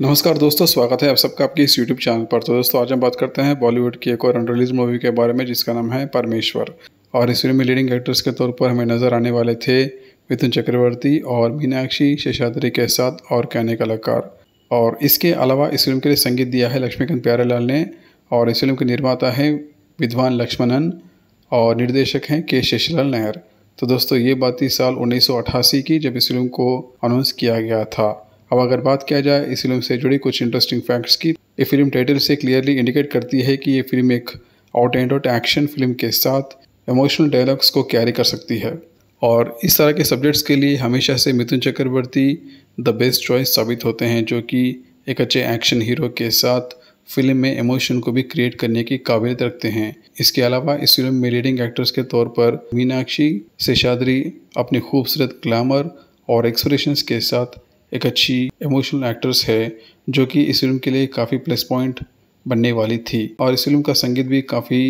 नमस्कार दोस्तों स्वागत है आप सबका आपके इस यूट्यूब चैनल पर तो दोस्तों आज हम बात करते हैं बॉलीवुड की एक और अनरिलीज मूवी के बारे में जिसका नाम है परमेश्वर और इस फिल्म में लीडिंग एक्टर्स के तौर पर हमें नज़र आने वाले थे मिथुन चक्रवर्ती और मीनाक्षी शेषाद्री के साथ और कहने कलाकार और इसके अलावा इस फिल्म के लिए संगीत दिया है लक्ष्मीकांत प्यारेलाल ने और इस फिल्म के निर्माता हैं विद्वान लक्ष्मणन और निर्देशक हैं के शेषलाल नेहर तो दोस्तों ये बात थी साल उन्नीस की जब इस फिल्म को अनाउंस किया गया था अब अगर बात किया जाए इस फिल्म से जुड़ी कुछ इंटरेस्टिंग फैक्ट्स की ये फिल्म टाइटल से क्लियरली इंडिकेट करती है कि ये फिल्म एक out and out action film के साथ इमोशनल डायलॉग्स को कैरी कर सकती है और इस तरह के सब्जेक्ट्स के लिए हमेशा से Mithun Chakraborty the best choice साबित होते हैं जो कि एक अच्छे एक्शन हीरो के साथ फिल्म में इमोशन को भी क्रिएट करने की काबिलियत रखते हैं इसके अलावा इस फिल्म में लीडिंग एक्टर्स के तौर पर मीनाक्षी शेषाद्री अपने खूबसूरत ग्लैमर और एक्सप्रेशंस के साथ एक अच्छी इमोशनल एक्ट्रेस है जो कि इस फिल्म के लिए काफ़ी प्लस पॉइंट बनने वाली थी और इस फिल्म का संगीत भी काफ़ी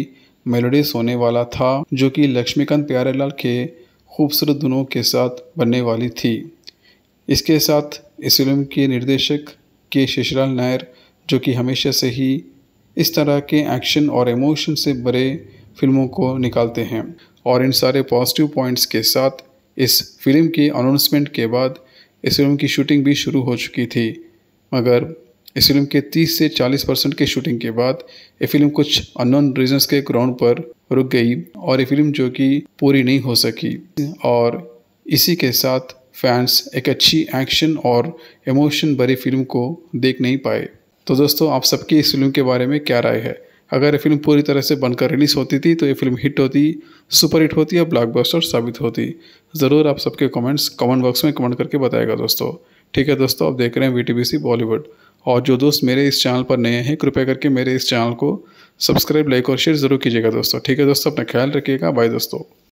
मेलोडियस होने वाला था जो कि लक्ष्मीकांत प्यारेलाल के खूबसूरत दोनों के साथ बनने वाली थी इसके साथ इस फिल्म के निर्देशक के शेषलाल नायर जो कि हमेशा से ही इस तरह के एक्शन और इमोशन से भरे फिल्मों को निकालते हैं और इन सारे पॉजिटिव पॉइंट्स के साथ इस फिल्म के अनाउंसमेंट के बाद इस फिल्म की शूटिंग भी शुरू हो चुकी थी मगर इस फिल्म के 30 से 40 परसेंट की शूटिंग के बाद ये फिल्म कुछ अननोन रीजंस के ग्राउंड पर रुक गई और ये फिल्म जो कि पूरी नहीं हो सकी और इसी के साथ फैंस एक अच्छी एक्शन और इमोशन भरी फिल्म को देख नहीं पाए तो दोस्तों आप सबकी इस फिल्म के बारे में क्या राय है अगर ये फिल्म पूरी तरह से बनकर रिलीज़ होती थी तो ये फिल्म हिट होती सुपर हिट होती और ब्लॉकबस्टर साबित होती ज़रूर आप सबके कमेंट्स कमेंट बॉक्स में कमेंट करके बताएगा दोस्तों ठीक है दोस्तों आप देख रहे हैं वी टी बॉलीवुड और जो दोस्त मेरे इस चैनल पर नए हैं कृपया करके मेरे इस चैनल को सब्सक्राइब लाइक और शेयर ज़रूर कीजिएगा दोस्तों ठीक है दोस्तों अपना ख्याल रखिएगा बाय दोस्तों